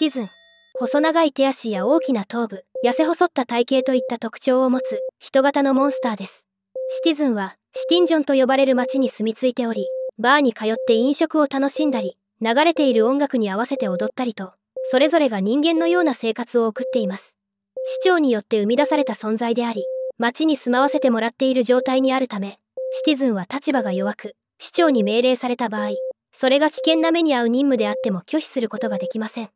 きズン細長い手足や大きな頭部痩せ細った体型といった特徴を持つ人型のモンスターですシティズンはシティンジョンと呼ばれる町に住み着いておりバーに通って飲食を楽しんだり流れている音楽に合わせて踊ったりとそれぞれが人間のような生活を送っています市長によって生み出された存在であり町に住まわせてもらっている状態にあるためシティズンは立場が弱く市長に命令された場合それが危険な目に遭う任務であっても拒否することができません